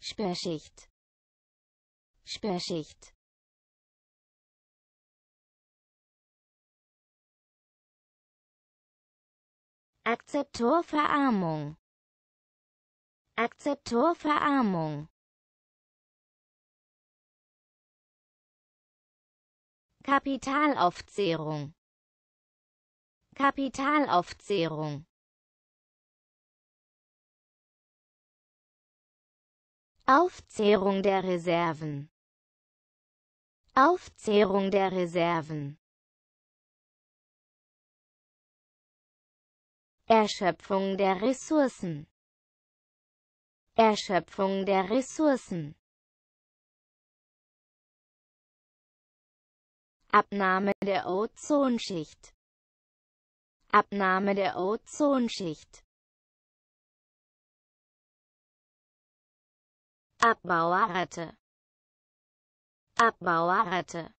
Sperrschicht Sperrschicht Akzeptorverarmung Akzeptorverarmung Kapitalaufzehrung Kapitalaufzehrung Aufzehrung der Reserven Aufzehrung der Reserven Erschöpfung der Ressourcen Erschöpfung der Ressourcen Abnahme der Ozonschicht Abnahme der Ozonschicht Abbauerratte Abbauerratte